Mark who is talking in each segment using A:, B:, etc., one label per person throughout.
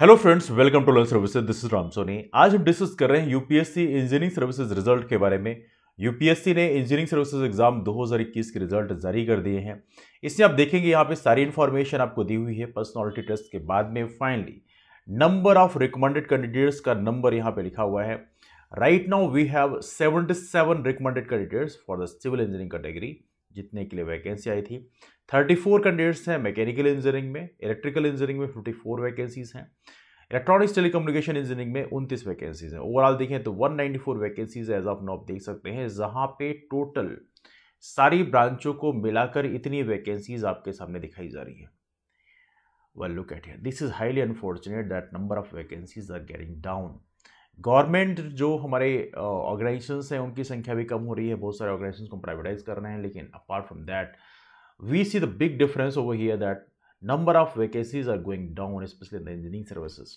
A: Hello friends welcome to learn services this is Ram Soni आज हम discuss कर रहे हैं यूपीएससी इंजीनियरिंग सर्विसेज रिजल्ट के बारे में यूपीएससी ने इंजीनियरिंग सर्विसेज एग्जाम 2021 के रिजल्ट जारी कर दिए हैं इससे आप देखेंगे यहाँ पे सारी इन्फॉर्मेशन आपको दी हुई है पर्सनालिटी टेस्ट के बाद में finally number of recommended candidates का नंबर यहाँ पे लिखा हुआ है right now we have seventy recommended candidates for the civil engineering category जितने के लिए वैकेंसी आई थी 34 कैंडिडेट्स हैं मैकेनिकल इंजीनियरिंग में इलेक्ट्रिकल इंजीनियरिंग में 54 वैकेंसीज हैं इलेक्ट्रॉनिक्स टेलीकम्युनिकेशन इंजीनियरिंग में उनतीस वैकेंसीज हैं ओवरऑल देखें तो 194 वैकेंसीज एज ऑफ नाउ आप देख सकते हैं जहां पे टोटल सारी ब्रांचों को मिलाकर इतनी वैकेंसीज आपके सामने दिखाई जा रही है well look at here this is highly unfortunate that number of vacancies are getting down government जो हमारे ऑर्गेनाइजेशन हैं उनकी संख्या भी कम हो रही है बहुत सारे ऑर्गेनाइजेशन को प्राइवेटाइज कर रहे हैं लेकिन apart from that we see the big difference over here that number of vacancies are going down specially in engineering services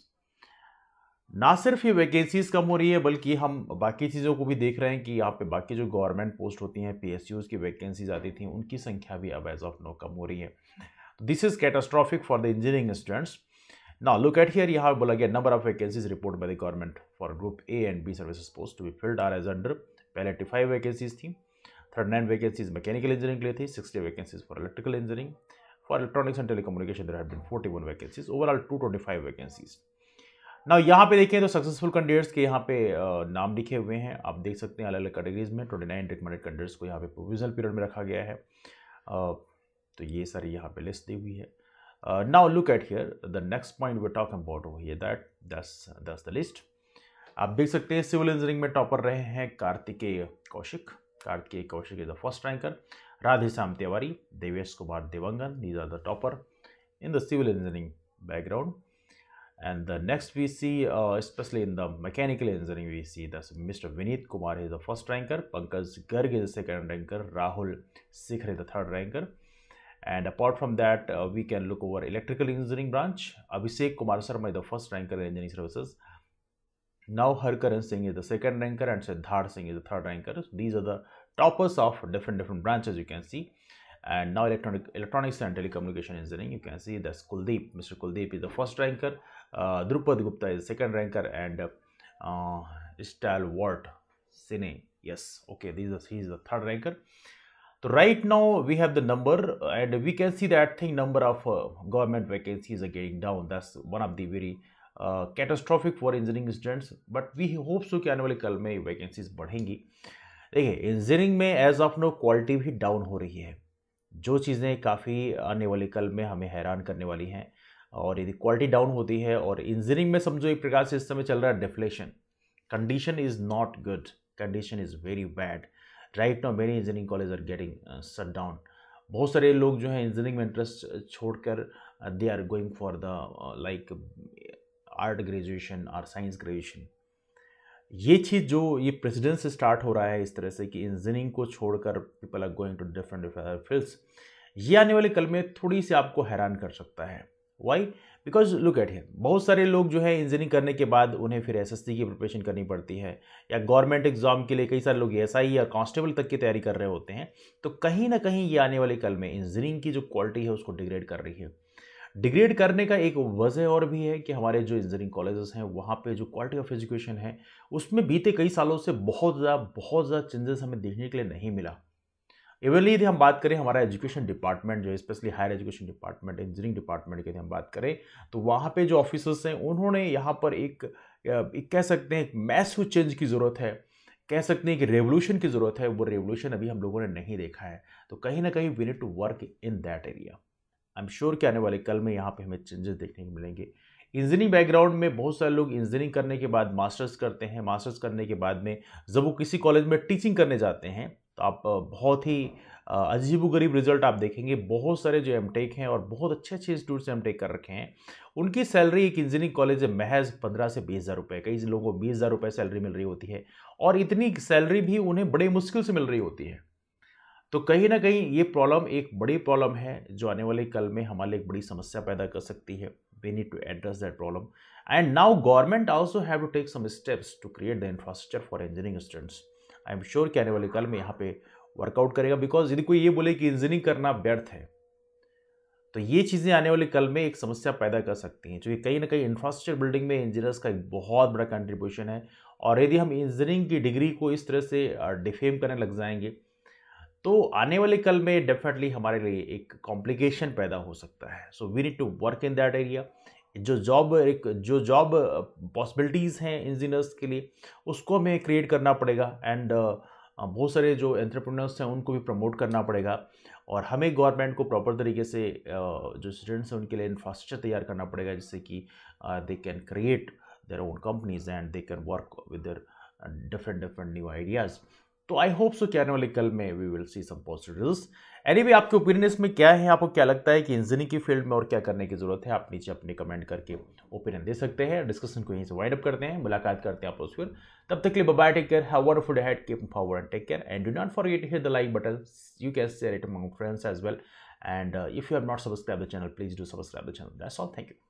A: ना सिर्फ ये वैकेंसीज कम हो रही है बल्कि हम बाकी चीज़ों को भी देख रहे हैं कि यहाँ पे बाकी जो गवर्नमेंट पोस्ट होती हैं पी एस की वैकेंसीज आती थी उनकी संख्या भी अब एज ऑफ नो कम हो रही है this is catastrophic for the engineering students Now look at here, you have again number of vacancies reported by the government for group A and B services posts to be filled are as under पहले 85 vacancies थी 39 vacancies mechanical engineering के लिए थी 60 vacancies for electrical engineering for electronics and telecommunication there had been 41 vacancies overall 225 vacancies ना यहाँ पे देखें तो सक्सेसफुल कैंडिडेट्स के यहाँ पे नाम लिखे हुए हैं आप देख सकते हैं अलग अलग कैटेगरीज में ट्वेंटी नाइन रिकमेंडेड कैंडिडेट्स को यहाँ पे प्रोविजनल पीरियड में रखा गया है तो ये सारी यहाँ पे लिस्ट दी हुई है Uh, now look at here the next point we're talking about over here that that's that's the list आप देख सकते हैं सिविल इंजीनियरिंग में टॉपर रहे हैं Kartikeya Kaushik Kartikeya Kaushik is the first ranker Radheshyam Tiwari Devesh Kumar Dewangan these are the topper in the civil engineering background and the next we see specially in the mechanical engineering we see this mister Vineet Kumar is the first ranker Pankaj Garg is the second ranker Rahul Sikhar is the third ranker And apart from that, uh, we can look over electrical engineering branch. Abhishek Kumar Sharma is the first ranker in engineering services. Now Harkaran Singh is the second ranker and Siddhar Singh is the third ranker. So these are the toppers of different different branches you can see. And now electronic electronics and telecommunication engineering you can see that's Kuldeep. Mr. Kuldeep is the first ranker. Uh, Drupad Gupta is the second ranker and uh, Stalwart Sine. Yes, okay, this is he's the third ranker. तो right now we have the number and we can see that thing number of government vacancies are getting down that's one of the very very for engineering students but we hope so कि आने वाले कल में vacancies बढ़ेंगी देखिए engineering में as of no quality भी down हो रही है जो चीज़ें काफ़ी आने वाले कल में हमें हैरान करने वाली हैं और यदि क्वालिटी डाउन होती है और इंजीनियरिंग में समझो एक प्रकार से इस समय चल रहा है deflation condition is not good condition is very bad right now मेरी engineering college are getting shut down बहुत सारे लोग जो हैं इंजीनियरिंग में इंटरेस्ट uh, छोड़कर they are going for the like art graduation और साइंस ग्रेजुएशन ये चीज़ जो ये प्रेसिडेंस से स्टार्ट हो रहा है इस तरह से कि इंजीनियरिंग को छोड़कर people are going to different different fields ये आने वाले कल में थोड़ी सी आपको हैरान कर सकता है why because look at him बहुत सारे लोग जो है इंजीनियरिंग करने के बाद उन्हें फिर एस की प्रिपरेशन करनी पड़ती है या गवर्नमेंट एग्जाम के लिए कई सारे लोग एस या कांस्टेबल तक की तैयारी कर रहे होते हैं तो कहीं ना कहीं ये आने वाले कल में इंजीनियरिंग की जो क्वालिटी है उसको डिग्रेड कर रही है डिग्रेड करने का एक वजह और भी है कि हमारे जो इंजीनियरिंग कॉलेजेस हैं वहाँ पे जो क्वालिटी ऑफ एजुकेशन है उसमें बीते कई सालों से बहुत ज़्यादा बहुत ज़्यादा चेंजेस हमें देखने के लिए नहीं मिला इवनली यदि हम बात करें हमारा एजुकेशन डिपार्टमेंट जो specially higher education department engineering department की यदि हम बात करें तो वहाँ पे जो ऑफिसर्स हैं उन्होंने यहाँ पर एक, एक कह सकते हैं एक मैसिव चेंज की ज़रूरत है कह सकते हैं कि रेवोल्यूशन की ज़रूरत है वो रेवोल्यूशन अभी हम लोगों ने नहीं देखा है तो कहीं ना कहीं we need to work in that area I am sure कि आने वाले कल में यहाँ पर हमें चेंजेस देखने को मिलेंगे इंजीनियरिंग बैकग्राउंड में बहुत सारे लोग इंजीनियरिंग करने के बाद मास्टर्स करते हैं मास्टर्स करने के बाद में जब वो किसी कॉलेज में टीचिंग करने जाते हैं तो आप बहुत ही अजीब गरीब रिजल्ट आप देखेंगे बहुत सारे जो एमटेक हैं और बहुत अच्छे अच्छे इंस्टीट्यूट से एमटेक कर रखे हैं उनकी सैलरी एक इंजीनियरिंग कॉलेज में महज पंद्रह से बीस हज़ार रुपये कई लोगों को बीस हज़ार रुपये सैलरी मिल रही होती है और इतनी सैलरी भी उन्हें बड़े मुश्किल से मिल रही होती है तो कहीं ना कहीं ये प्रॉब्लम एक बड़ी प्रॉब्लम है जो आने वाले कल में हमारे एक बड़ी समस्या पैदा कर सकती है we need to address that problem and now government also have to take some steps to create the infrastructure for engineering students I am sure कि आने वाले कल में यहाँ पे वर्कआउट करेगा बिकॉज यदि कोई ये बोले कि इंजीनियरिंग करना व्यर्थ है तो ये चीज़ें आने वाले कल में एक समस्या पैदा कर सकती हैं क्योंकि कहीं ना कहीं इंफ्रास्ट्रक्चर बिल्डिंग में इंजीनियर्स का एक बहुत बड़ा कंट्रीब्यूशन है और यदि हम इंजीनियरिंग की डिग्री को इस तरह से डिफेम करने लग जाएंगे तो आने वाले कल में डेफिनेटली हमारे लिए एक कॉम्प्लिकेशन पैदा हो सकता है so we need to work in that area जो जॉब एक जो जॉब पॉसिबिलिटीज़ uh, हैं इंजीनियर्स के लिए उसको हमें क्रिएट करना पड़ेगा एंड uh, बहुत सारे जो एंट्रप्रनर्स हैं उनको भी प्रमोट करना पड़ेगा और हमें गवर्नमेंट को प्रॉपर तरीके से uh, जो स्टूडेंट्स हैं उनके लिए इंफ्रास्ट्रक्चर तैयार करना पड़ेगा जिससे कि they can create their own companies and they can work with different different new ideas तो आई होप सो क्या आने वाले कल में we will see some positive result anyway आपके ओपिनियन इसमें क्या है आपको क्या लगता है कि इंजीनियरिंग की फील्ड में और क्या करने की जरूरत है आप नीचे अपने कमेंट करके ओपिनियन दे सकते हैं डिस्कशन को यहीं से वाइंड अप करते हैं मुलाकात करते हैं आप उस फिर तब तक के लिए bye take care have wonderful head keep forward and take care and do not forget hit the like button you can share it among friends as well and if you have not subscribe the channel please do subscribe the channel that's all thank you